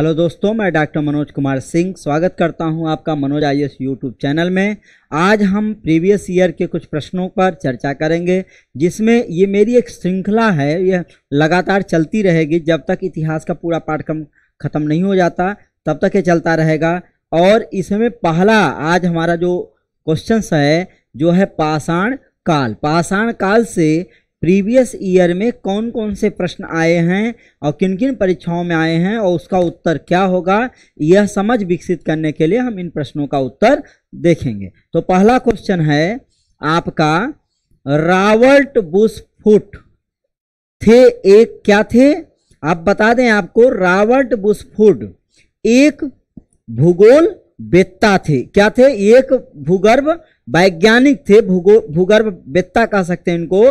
hello दोस्तों मैं doctor Manoj Kumar Singh स्वागत करता हूं आपका Manoj I S YouTube channel में आज हम प्रीवियस ईयर के कुछ प्रश्नों पर चर्चा करेंगे जिसमें ये मेरी एक श्रृंखला है यह लगातार चलती रहेगी जब तक इतिहास का पूरा पाठ्यक्रम ख़त्म नहीं हो जाता तब तक ये चलता रहेगा और इसमें पहला आज हमारा जो क्वेश्चन है जो है पाषाण काल पाषाण काल से प्रीवियस ईयर में कौन कौन से प्रश्न आए हैं और किन किन परीक्षाओं में आए हैं और उसका उत्तर क्या होगा यह समझ विकसित करने के लिए हम इन प्रश्नों का उत्तर देखेंगे तो पहला क्वेश्चन है आपका रावर्ट बुसफुट थे एक क्या थे आप बता दें आपको रावर्ट बुसफुट एक भूगोल वेत्ता थे क्या थे एक भूगर्भ वैज्ञानिक थे भूगो भूगर्भ वेत्ता कह सकते हैं इनको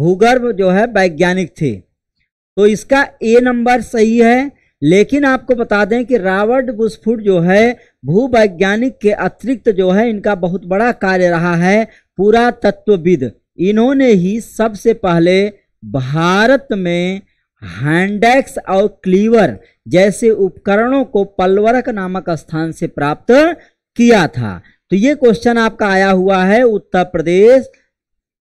भूगर्भ जो है वैज्ञानिक थे तो इसका ए नंबर सही है लेकिन आपको बता दें कि रॉबर्ट बुसफुट जो है भूवैज्ञानिक के अतिरिक्त जो है इनका बहुत बड़ा कार्य रहा है पूरा तत्वविद इन्होंने ही सबसे पहले भारत में हैंडैक्स और क्लीवर जैसे उपकरणों को पलवरक नामक स्थान से प्राप्त किया था तो ये क्वेश्चन आपका आया हुआ है उत्तर प्रदेश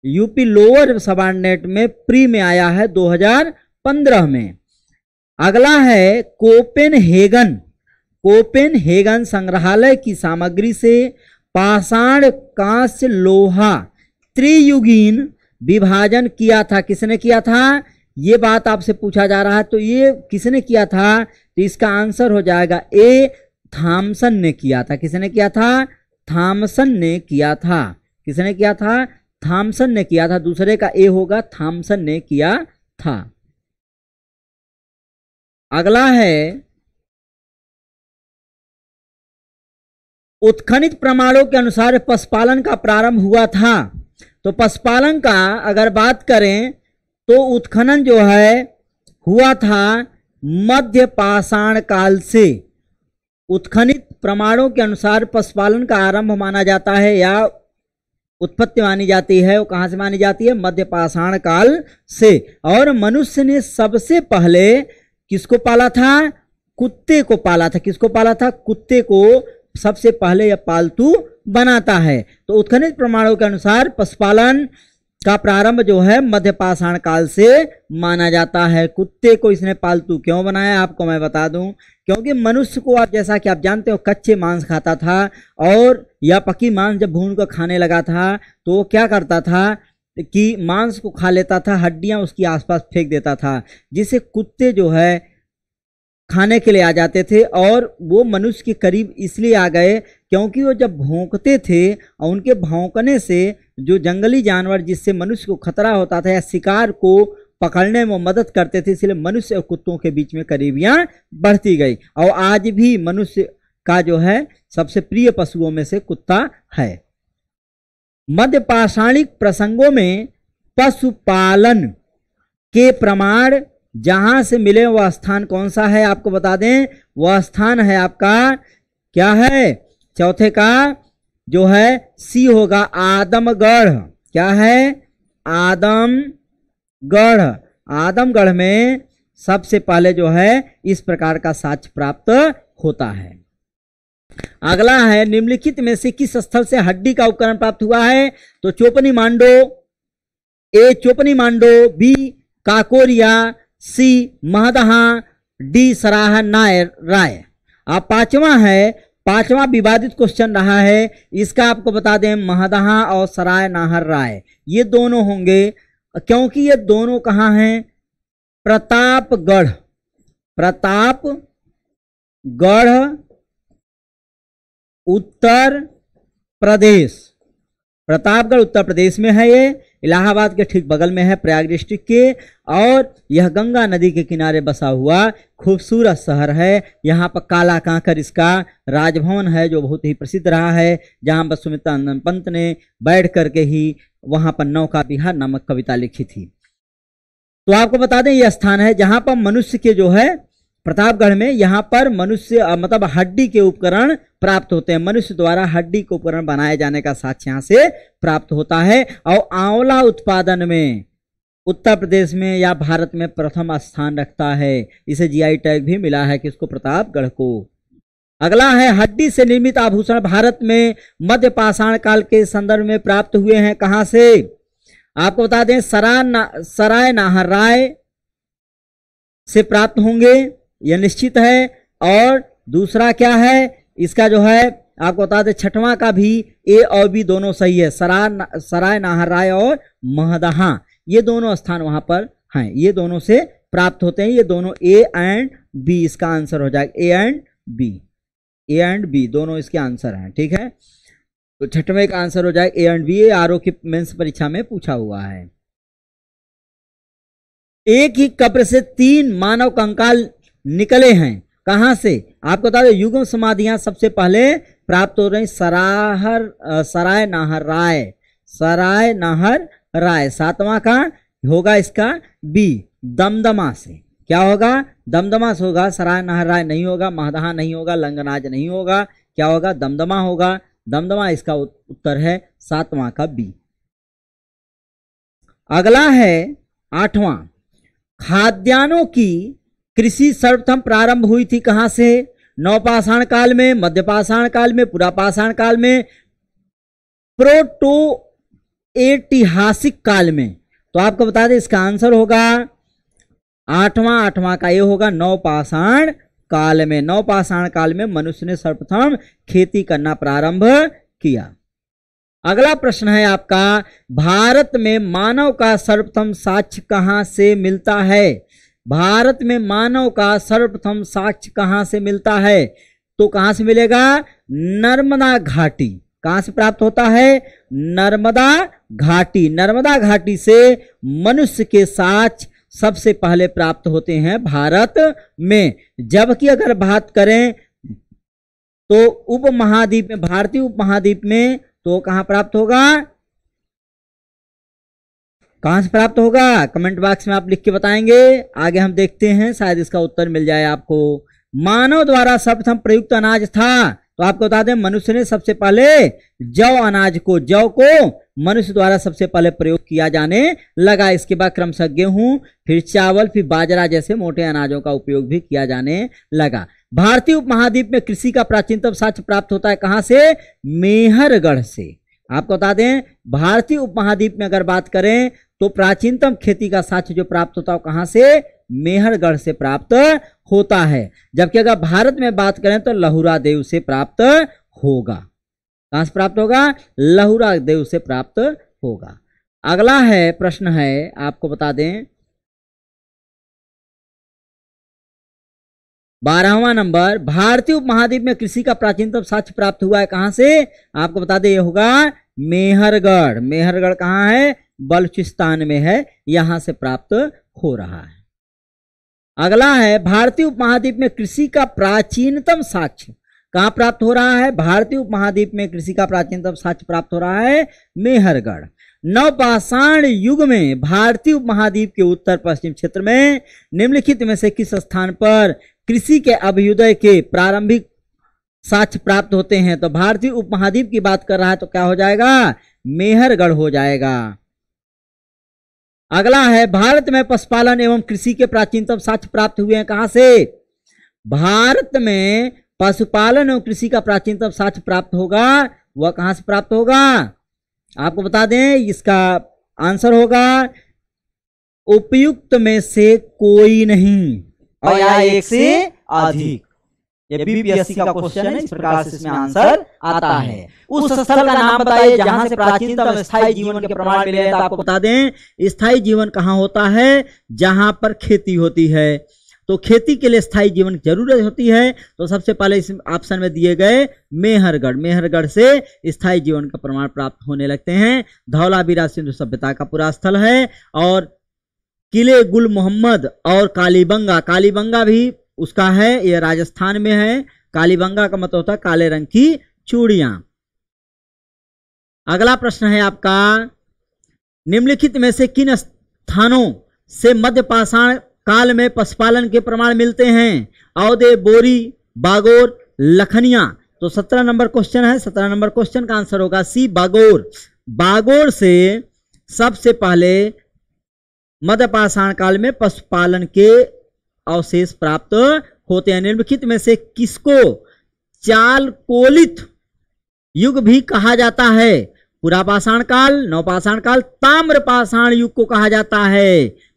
यूपी लोअर सबार्डनेट में प्री में आया है 2015 में अगला है कोपेन कोपेन हेगन संग्रहालय की सामग्री से पाषाण कांस्य लोहा त्रियुगीन विभाजन किया था किसने किया था ये बात आपसे पूछा जा रहा है तो ये किसने किया था तो इसका आंसर हो जाएगा ए थामसन ने किया था किसने किया था थामसन ने किया था किसने किया था थॉमसन ने किया था दूसरे का ए होगा थॉमसन ने किया था अगला है उत्खनित प्रमाणों के अनुसार पशुपालन का प्रारंभ हुआ था तो पशुपालन का अगर बात करें तो उत्खनन जो है हुआ था मध्य पाषाण काल से उत्खनित प्रमाणों के अनुसार पशुपालन का आरंभ माना जाता है या उत्पत्ति मानी जाती है वो कहाँ से मानी जाती है मध्य पाषाण काल से और मनुष्य ने सबसे पहले किसको पाला था कुत्ते को पाला था किसको पाला था कुत्ते को सबसे पहले यह पालतू बनाता है तो उत्खनित प्रमाणों के अनुसार पशुपालन का प्रारंभ जो है मध्य पाषाण काल से माना जाता है कुत्ते को इसने पालतू क्यों बनाया आपको मैं बता दूं क्योंकि मनुष्य को आप जैसा कि आप जानते हो कच्चे मांस खाता था और या पकी मांस जब भून कर खाने लगा था तो वो क्या करता था कि मांस को खा लेता था हड्डियां उसकी आसपास फेंक देता था जिसे कुत्ते जो है खाने के लिए आ जाते थे और वो मनुष्य के करीब इसलिए आ गए क्योंकि वो जब भोंकते थे और उनके भोंकने से जो जंगली जानवर जिससे मनुष्य को खतरा होता था या शिकार को पकड़ने में मदद करते थे इसलिए मनुष्य और कुत्तों के बीच में करीबियाँ बढ़ती गई और आज भी मनुष्य का जो है सबसे प्रिय पशुओं में से कुत्ता है मध्य पाषाणिक प्रसंगों में पशुपालन के प्रमाण जहां से मिले वह स्थान कौन सा है आपको बता दें वह स्थान है आपका क्या है चौथे का जो है सी होगा आदमगढ़ क्या है आदमगढ़ आदमगढ़ में सबसे पहले जो है इस प्रकार का साक्ष प्राप्त होता है अगला है निम्नलिखित में से किस स्थल से हड्डी का उपकरण प्राप्त हुआ है तो Chopani Mando A Chopani Mando B Kakoria C Mahadaha D Sarai Nahar Rai अब पांचवा है पांचवा विवादित क्वेश्चन रहा है इसका आपको बता दें महदहा और सराय नाहर राय ये दोनों होंगे क्योंकि ये दोनों कहाँ हैं प्रतापगढ़ प्रतापगढ़ उत्तर प्रदेश प्रतापगढ़ उत्तर प्रदेश में है ये इलाहाबाद के ठीक बगल में है प्रयाग डिस्ट्रिक्ट के और यह गंगा नदी के किनारे बसा हुआ खूबसूरत शहर है यहाँ पर काला कांकर इसका राजभवन है जो बहुत ही प्रसिद्ध रहा है जहाँ पर सुमित्रानंद पंत ने बैठ करके ही वहाँ पर नौका बिहार नामक कविता लिखी थी तो आपको बता दें यह स्थान है जहाँ पर मनुष्य के जो है प्रतापगढ़ में यहाँ पर मनुष्य मतलब हड्डी के उपकरण प्राप्त होते हैं मनुष्य द्वारा हड्डी के उपकरण बनाए जाने का साक्ष यहाँ से प्राप्त होता है और आंवला उत्पादन में उत्तर प्रदेश में या भारत में प्रथम स्थान रखता है इसे जीआई टैग भी मिला है किसको प्रतापगढ़ को अगला है हड्डी से निर्मित आभूषण भारत में मध्य पाषाण काल के संदर्भ में प्राप्त हुए हैं कहाँ से आपको बता दें सरा सराय नाहर राय से प्राप्त होंगे यह निश्चित है और दूसरा क्या है इसका जो है आपको बता दें छठवां का भी ए और बी दोनों सही है सरा सराय नाहराय और महदहा ये दोनों स्थान वहां पर हैं ये दोनों से प्राप्त होते हैं ये दोनों ए एंड बी इसका आंसर हो जाएगा A and B A and B दोनों इसके आंसर हैं ठीक है तो छठवें का आंसर हो जाएगा A and B A R की मेंस परीक्षा में पूछा हुआ है एक ही कब्र से तीन मानव कंकाल निकले हैं कहाँ से आपको बता दें युगम समाधियां सबसे पहले प्राप्त हो रही सराहर सराय नाहर राय सराय नाहर राय सातवां का होगा इसका बी दमदमा से क्या होगा दमदमा से होगा सराय नाहर राय नहीं होगा महदहा नहीं होगा लंगनाज नहीं होगा क्या होगा दमदमा होगा दमदमा इसका उत्तर है सातवां का बी अगला है आठवां खाद्यान्नों की कृषि सर्वप्रथम प्रारंभ हुई थी कहाँ से नवपाषाण काल में मध्यपाषाण काल में पुरापाषाण काल में प्रोटो ऐतिहासिक काल में तो आपको बता दें इसका आंसर होगा आठवां आठवां का ये होगा नवपाषाण काल में नवपाषाण काल में मनुष्य ने सर्वप्रथम खेती करना प्रारंभ किया अगला प्रश्न है आपका भारत में मानव का सर्वप्रथम साक्ष्य कहां से मिलता है भारत में मानव का सर्वप्रथम साक्ष्य कहाँ से मिलता है तो कहाँ से मिलेगा नर्मदा घाटी कहाँ से प्राप्त होता है नर्मदा घाटी नर्मदा घाटी से मनुष्य के साक्ष्य सबसे पहले प्राप्त होते हैं भारत में जबकि अगर बात करें तो उप महाद्वीप में भारतीय उपमहाद्वीप में तो कहाँ प्राप्त होगा कहां से प्राप्त होगा कमेंट बॉक्स में आप लिख के बताएंगे आगे हम देखते हैं शायद इसका उत्तर मिल जाए आपको मानव द्वारा सर्वप्रथम प्रयुक्त अनाज था तो आपको बता दें मनुष्य ने सबसे पहले जव अनाज को जव को मनुष्य द्वारा सबसे पहले प्रयोग किया जाने लगा इसके बाद क्रमशः गेहूं फिर चावल फिर बाजरा जैसे मोटे अनाजों का उपयोग भी किया जाने लगा भारतीय उपमहाद्वीप में कृषि का प्राचीनतम साक्ष्य प्राप्त होता है कहाँ से मेहरगढ़ से आपको बता दें भारतीय उपमहाद्वीप में अगर बात करें तो प्राचीनतम खेती का साक्ष्य जो प्राप्त होता है वो से मेहरगढ़ से प्राप्त होता है जबकि अगर भारत में बात करें तो लहुरा देव से प्राप्त होगा कहां से प्राप्त होगा लहुरा देव से प्राप्त होगा अगला है प्रश्न है आपको बता दें बारहवा नंबर भारतीय उपमहाद्वीप में कृषि का प्राचीनतम साक्ष्य प्राप्त हुआ है कहां से आपको बता दें यह होगा मेहरगढ़ मेहरगढ़ कहां है बलूचिस्तान में है यहां से प्राप्त हो रहा है अगला है भारतीय उपमहाद्वीप में कृषि का प्राचीनतम साक्ष्य कहाँ प्राप्त हो रहा है भारतीय उपमहाद्वीप में कृषि का प्राचीनतम साक्ष्य प्राप्त हो रहा है मेहरगढ़ नवपाषाण युग में भारतीय उपमहाद्वीप के उत्तर पश्चिम क्षेत्र में निम्नलिखित में से किस स्थान पर कृषि के अभ्युदय के प्रारंभिक साक्ष्य प्राप्त होते हैं तो भारतीय उपमहाद्वीप की बात कर रहा है तो क्या हो जाएगा मेहरगढ़ हो जाएगा अगला है भारत में पशुपालन एवं कृषि के प्राचीनतम साक्ष्य प्राप्त हुए हैं कहाँ से भारत में पशुपालन एवं कृषि का प्राचीनतम साक्ष्य प्राप्त होगा वह कहाँ से प्राप्त होगा आपको बता दें इसका आंसर होगा उपयुक्त में से कोई नहीं और या एक से अधिक बीपीएससी का क्वेश्चन है इस प्रकार से इसमें आंसर आता है उस स्थल का नाम बताइए जहां से प्राचीनतम स्थायी जीवन के प्रमाण मिले हैं तो तो आपको बता दें स्थायी जीवन कहाँ होता है जहां पर खेती होती है तो खेती के लिए स्थायी जीवन की जरूरत होती है तो सबसे पहले इस ऑप्शन में दिए गए मेहरगढ़ मेहरगढ़ से स्थायी जीवन का प्रमाण प्राप्त होने लगते हैं धौलावीरा सिंधु सभ्यता का पूरा स्थल है और किले गुल मोहम्मद और कालीबंगा कालीबंगा भी उसका है यह राजस्थान में है कालीबंगा का मतलब होता है काले रंग की चूड़िया अगला प्रश्न है आपका निम्नलिखित में से किन स्थानों से मध्य पाषाण काल में पशुपालन के प्रमाण मिलते हैं औदे बोरी बागोर लखनिया तो सत्रह नंबर क्वेश्चन है सत्रह नंबर क्वेश्चन का आंसर होगा सी बागोर बागोर से सबसे पहले मध्य पाषाण काल में पशुपालन के अवशेष प्राप्त होते हैं निम्नलिखित में से किसको चालकोलित युग भी कहा जाता है पुरापाषाण काल नवपाषाण काल ताम्रपाषाण युग को कहा जाता है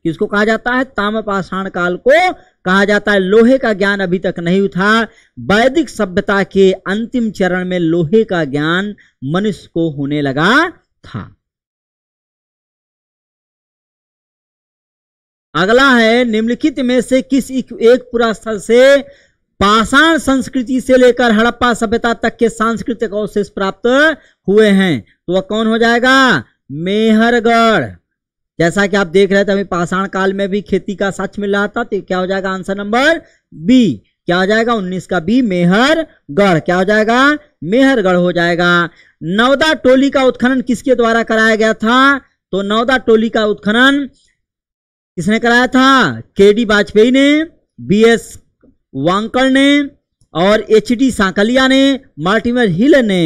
किसको कहा जाता है ताम्रपाषाण काल को कहा जाता है लोहे का ज्ञान अभी तक नहीं उठा वैदिक सभ्यता के अंतिम चरण में लोहे का ज्ञान मनुष्य को होने लगा था अगला है निम्नलिखित में से किस एक पुरास्थल से पाषाण संस्कृति से लेकर हड़प्पा सभ्यता तक के सांस्कृतिक अवशेष प्राप्त हुए हैं तो वह कौन हो जाएगा मेहरगढ़ जैसा कि आप देख रहे थे अभी पाषाण काल में भी खेती का सच मिल रहा था तो क्या हो जाएगा आंसर नंबर बी क्या हो जाएगा उन्नीस का बी मेहरगढ़ क्या हो जाएगा मेहरगढ़ हो जाएगा नवदा टोली का उत्खनन किसके द्वारा कराया गया था तो नवदा टोली का उत्खनन किसने कराया था के डी वाजपेयी ने बी एस वांकर ने और एच डी सांकलिया ने मार्टिमर हिल ने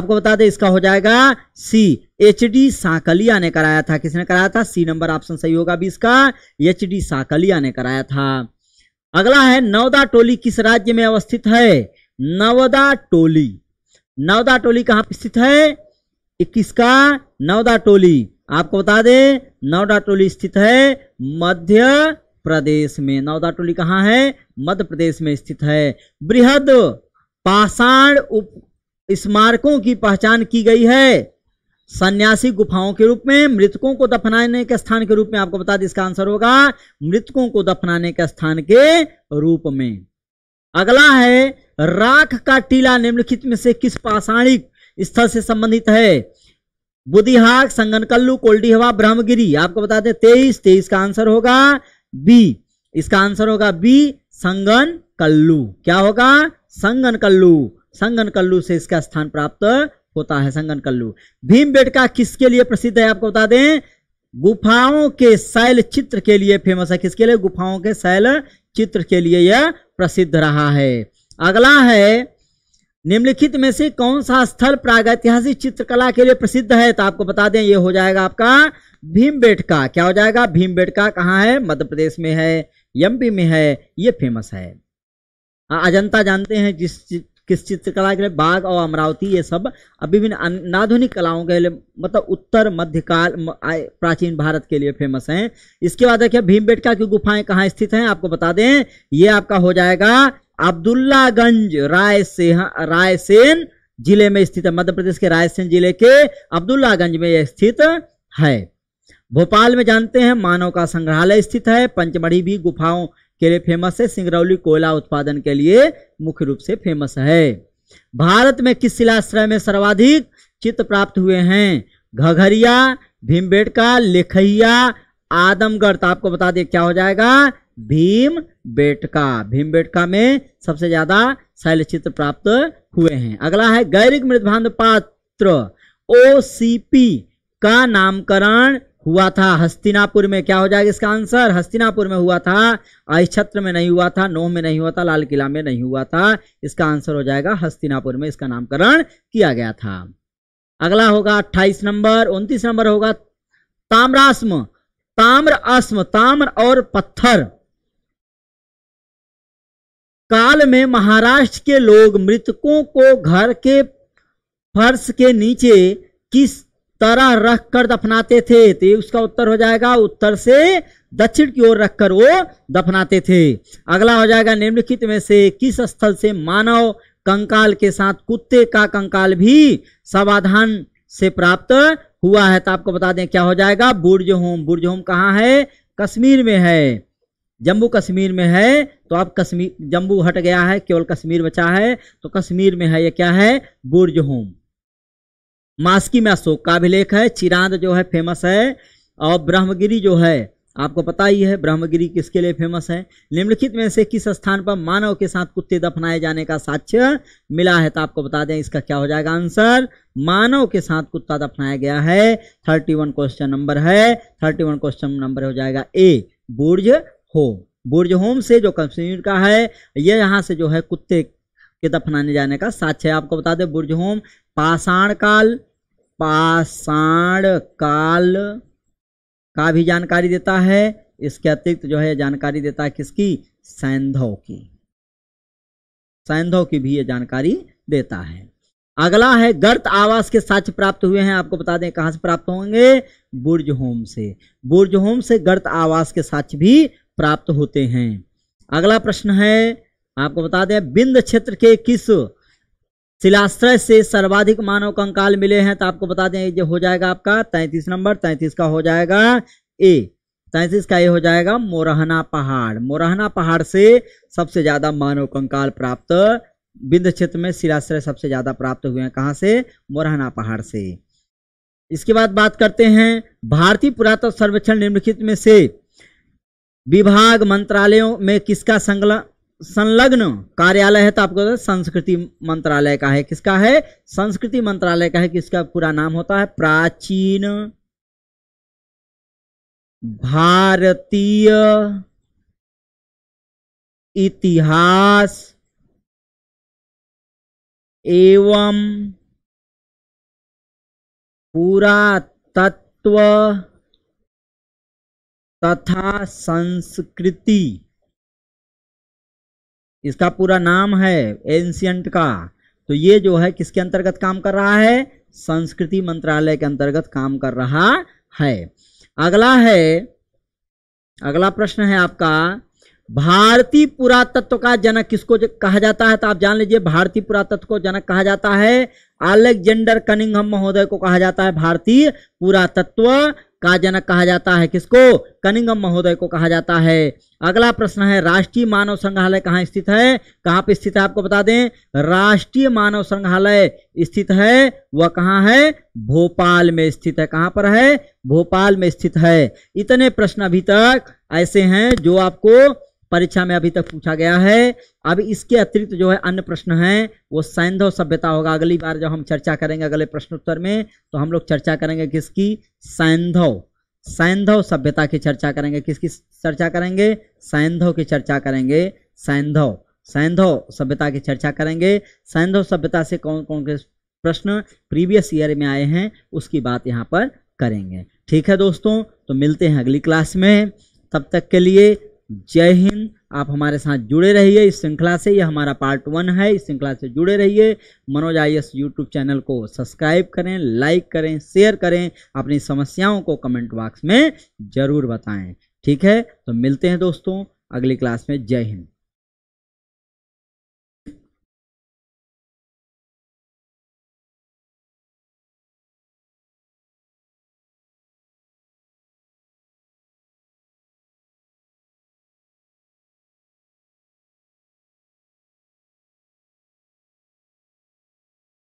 आपको बता दें इसका हो जाएगा सी एच डी सांकलिया ने कराया था किसने कराया था सी नंबर ऑप्शन सही होगा बीस इसका एच डी सांकलिया ने कराया था अगला है नवदा टोली किस राज्य में अवस्थित है नवदा टोली नवदा टोली कहाँ स्थित है इक्कीस का नवदा टोली आपको बता दें टोली स्थित है मध्य प्रदेश में टोली कहाँ है मध्य प्रदेश में स्थित है बृहद पाषाण उप स्मारकों की पहचान की गई है सन्यासी गुफाओं के रूप में मृतकों को दफनाने के स्थान के रूप में आपको बता दें इसका आंसर होगा मृतकों को दफनाने के स्थान के रूप में अगला है राख का टीला निम्नलिखित में से किस पाषाणिक स्थल से संबंधित है कल्लू संगनकल्लू कोल्डीहवा ब्रह्मगिरी आपको बता दें तेईस तेईस का आंसर होगा बी इसका आंसर होगा बी संगन कल्लू क्या होगा संगन कल्लू संगन कल्लू से इसका स्थान प्राप्त होता है संगन कल्लू भीम बेटका किसके लिए प्रसिद्ध है आपको बता दें गुफाओं के शैल चित्र के लिए फेमस है किसके लिए गुफाओं के शैल चित्र के लिए यह प्रसिद्ध रहा है अगला है निम्नलिखित में से कौन सा स्थल प्रागैतिहासिक चित्रकला के लिए प्रसिद्ध है तो आपको बता दें ये हो जाएगा आपका भीमबेटका क्या हो जाएगा भीमबेटका कहाँ है मध्य प्रदेश में है एमपी में है ये फेमस है हाँ, अजंता जानते हैं जिस किस चित्रकला के लिए बाघ और अमरावती ये सब अभी भी नाधुनिक कलाओं के लिए मतलब उत्तर मध्यकाल प्राचीन भारत के लिए फेमस हैं इसके बाद देखिए भीमबेटका की गुफाएं कहाँ स्थित हैं आपको बता दें ये आपका हो जाएगा अब्दुल्लागंज रायसेन रायसेन जिले में स्थित है मध्य प्रदेश के रायसेन जिले के अब्दुल्लागंज में यह स्थित है भोपाल में जानते हैं मानव का संग्रहालय स्थित है पंचमढ़ी भी गुफाओं के लिए फेमस है सिंगरौली कोयला उत्पादन के लिए मुख्य रूप से फेमस है भारत में किस शिलाश्रय में सर्वाधिक चित्र प्राप्त हुए हैं घघरिया भीमबेटका लेखिया आदमगढ़ तो आपको बता दिए क्या हो जाएगा भीम बेटका भीम बेटका में सबसे ज्यादा शैल चित्र प्राप्त हुए हैं अगला है गैरिक मृदभान पात्र ओसीपी का नामकरण हुआ था हस्तिनापुर में क्या हो जाएगा इसका आंसर हस्तिनापुर में हुआ था आई छत्र में नहीं हुआ था नोह में नहीं हुआ था लाल किला में नहीं हुआ था इसका आंसर हो जाएगा हस्तिनापुर में इसका नामकरण किया गया था अगला होगा अट्ठाईस नंबर उन्तीस नंबर होगा ताम्रास्म ताम्र अस्म ताम्र और पत्थर काल में महाराष्ट्र के लोग मृतकों को घर के फर्श के नीचे किस तरह रखकर दफनाते थे तो उसका उत्तर हो जाएगा उत्तर से दक्षिण की ओर रखकर वो दफनाते थे अगला हो जाएगा निम्नलिखित में से किस स्थल से मानव कंकाल के साथ कुत्ते का कंकाल भी समाधान से प्राप्त हुआ है तो आपको बता दें क्या हो जाएगा बुर्जहोम बुर्जहोम कहाँ है कश्मीर में है जम्मू कश्मीर में है तो आप कश्मीर जम्मू हट गया है केवल कश्मीर बचा है तो कश्मीर में है ये क्या है बुर्जहोम मास्की में अशोक का अभिलेख है चिरांद जो है फेमस है और ब्रह्मगिरी जो है आपको पता ही है ब्रह्मगिरी किसके लिए फेमस है निम्नलिखित में से किस स्थान पर मानव के साथ कुत्ते दफनाए जाने का साक्ष्य मिला है तो आपको बता दें इसका क्या हो जाएगा आंसर मानव के साथ कुत्ता दफनाया गया है थर्टी वन क्वेश्चन नंबर है थर्टी वन क्वेश्चन नंबर हो जाएगा ए बुर्ज होम बुर्ज होम से जो कश्मीर का है यह यहाँ से जो है कुत्ते के दफनाने जाने का साक्ष्य है आपको बता दें बुर्ज होम पाषाण काल पाषाण काल का भी जानकारी देता है इसके अतिरिक्त जो है जानकारी देता है किसकी सैंधव की सैंधव की भी यह जानकारी देता है अगला है गर्त आवास के साक्ष प्राप्त हुए हैं आपको बता दें कहां से प्राप्त होंगे बुर्ज होम से बुर्ज होम से गर्त आवास के साक्ष भी प्राप्त होते हैं अगला प्रश्न है आपको बता दें बिंद क्षेत्र के किस शिलाश्रय से सर्वाधिक मानव कंकाल मिले हैं तो आपको बता दें ये हो जाएगा आपका तैंतीस नंबर तैतीस का हो जाएगा ए तैतीस का ये हो जाएगा मोरहना पहाड़ मोरहना पहाड़ से सबसे ज्यादा मानव कंकाल प्राप्त बिंद क्षेत्र में शिलाश्रय सबसे ज्यादा प्राप्त हुए हैं कहाँ से मोरहना पहाड़ से इसके बाद बात करते हैं भारतीय पुरातत्व सर्वेक्षण निम्नलिखित में से विभाग मंत्रालयों में किसका संकलन संलग्न कार्यालय है तो आपको संस्कृति मंत्रालय का है किसका है संस्कृति मंत्रालय का है किसका पूरा नाम होता है प्राचीन भारतीय इतिहास एवं पुरातत्व तथा संस्कृति इसका पूरा नाम है एंशियंट का तो ये जो है किसके अंतर्गत काम कर रहा है संस्कृति मंत्रालय के अंतर्गत काम कर रहा है अगला है अगला प्रश्न है आपका भारतीय पुरातत्व का जनक किसको कहा जाता है तो आप जान लीजिए भारतीय पुरातत्व को जनक कहा जाता है अलेक्जेंडर कनिंगम महोदय को कहा जाता है भारतीय पुरातत्व का जनक कहा जाता है किसको कनिंगम महोदय को कहा जाता है अगला प्रश्न है राष्ट्रीय मानव संग्रहालय कहाँ स्थित है कहाँ पे स्थित है आपको बता दें राष्ट्रीय मानव संग्रहालय स्थित है वह कहाँ है भोपाल में स्थित है कहाँ पर है भोपाल में स्थित है इतने प्रश्न अभी तक ऐसे हैं जो आपको परीक्षा में अभी तक पूछा गया है अब इसके अतिरिक्त जो है अन्य प्रश्न हैं वो सैंधव सभ्यता होगा अगली बार जब हम चर्चा करेंगे अगले प्रश्नोत्तर में तो हम लोग चर्चा करेंगे किसकी सैंधव सैंधव सभ्यता की चर्चा करेंगे किसकी चर्चा करेंगे सैंधव की चर्चा करेंगे सैंधव सैंधव सभ्यता की चर्चा करेंगे सैंधव सभ्यता से कौन कौन से प्रश्न प्रीवियस ईयर में आए हैं उसकी बात यहाँ पर करेंगे ठीक है दोस्तों तो मिलते हैं अगली क्लास में तब तक के लिए जय हिंद आप हमारे साथ जुड़े रहिए इस श्रृंखला से यह हमारा पार्ट वन है इस श्रृंखला से जुड़े रहिए Manoj I S YouTube channel को सब्सक्राइब करें लाइक करें शेयर करें अपनी समस्याओं को कमेंट बॉक्स में ज़रूर बताएं ठीक है तो मिलते हैं दोस्तों अगली क्लास में जय हिंद